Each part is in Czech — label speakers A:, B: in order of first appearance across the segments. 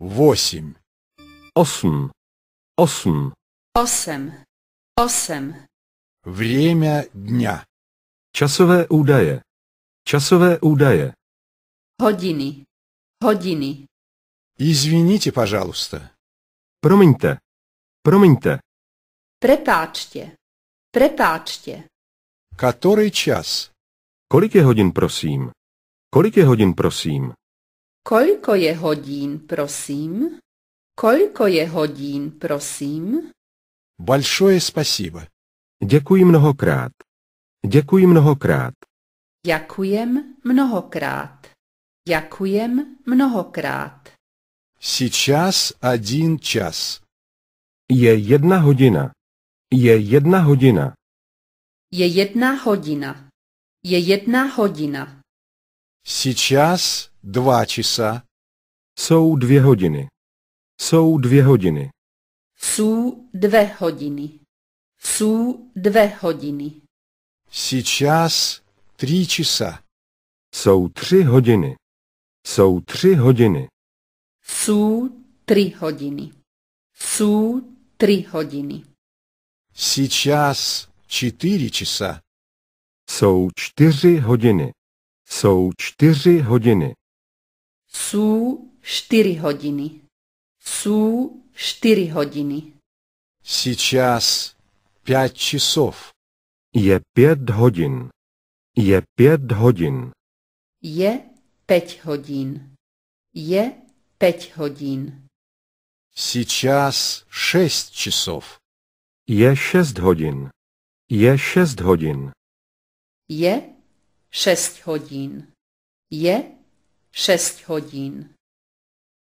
A: osm osm osm
B: Osm. Osm.
A: Время дня. Časové údaje. Časové údaje.
B: Hodiny. Hodiny.
A: Извините, пожалуйста. Promiňte. Promiňte.
B: Prepáčte. Prepáčte.
A: Который čas Kolik je hodin, prosím? Kolik je hodin, prosím?
B: Koliko je hodin, prosím? Koliko je hodin, prosím?
A: Большое спасибо. Děkuji mnohokrát. Děkuji mnohokrát.
B: Děkujem mnohokrát. Děkujem mnohokrát.
A: Сейчас один час. Je jedna hodina. Je jedna hodina.
B: Je jedna hodina. Je jedna hodina.
A: Сейчас два часа. Jsou dvě hodiny. Jsou dvě hodiny.
B: Jsou dvě hodiny. Jsou dvě hodiny.
A: Сейчас три часа. Jsou tři hodiny. Jsou tři hodiny.
B: Jsou tři hodiny. Jsou tři hodiny.
A: Сейчас четыре часа. Jsou čtyři hodiny. Jsou čtyři hodiny.
B: Jsou čtyři hodiny. Jsou čtyři hodiny.
A: Сейчас пять часов. Je pět hodin. Je pět hodin.
B: Je pět hodin. Je pět hodin.
A: Сейчас šest часов. Je šest hodin. Je šest hodin.
B: Je 6 hodin. Je 6 hodin.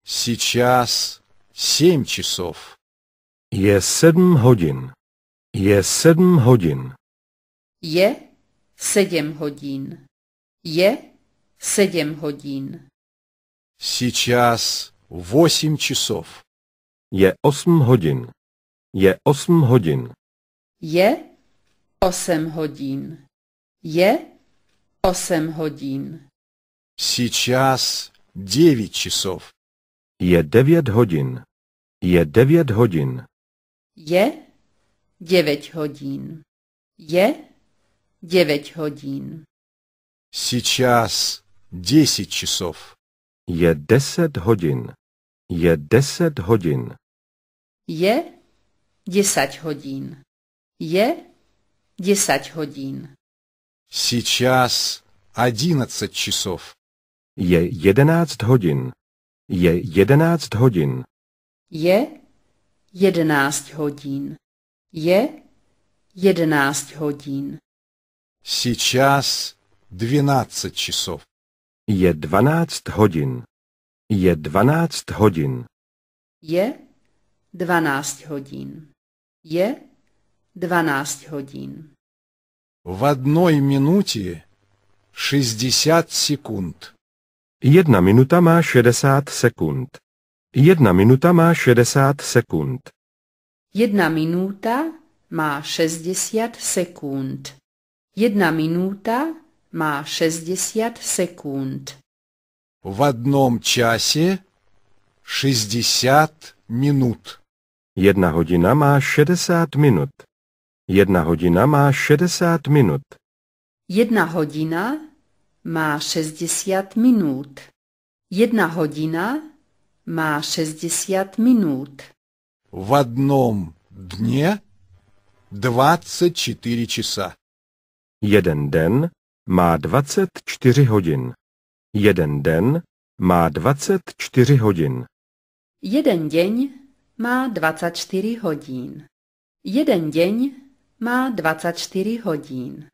A: Сейчас 7 часов. Je 7 hodin. Je 7 hodin.
B: Je 7 hodin. Je 7 hodin.
A: Сейчас 8 часов. Je 8 hodin. Je 8 hodin.
B: Je 8 hodin. Je osm hodin.
A: Сейчас девять часов. Je devět hodin. Je devět hodin.
B: Je devět hodin. Je devět hodin.
A: Сейчас десять часов. Je deset hodin. Je deset hodin.
B: Je deset hodin. Je deset hodin.
A: Сейчас одиннадцать часов. Je jedenáct hodin. Je jedenáct hodin.
B: Je jedenáct hodin. Je jedenáct hodin.
A: Сейчас двенадцать часов. Je dvanáct hodin. Je dvanáct hodin.
B: Je dvanáct hodin. Je dvanáct
A: hodin. В одной минуте 60 секунд. Jedna minuta má 60 sekund. Jedna minuta má 60 sekund.
B: Jedna minuta má 60 sekund. Jedna minuta má 60
A: sekund. В одном часе 60 minut. Jedna hodina má 60 minut. Jedna hodina má 60 minut.
B: Jedna hodina má 60 minut. Jedna hodina má 60
A: minut. V jednom dně 24 часа. Jeden den má 24 hodin. Jeden den má 24 hodin.
B: Jeden den má 24 hodin. Jeden den má 24 hodin. Má 24 hodin.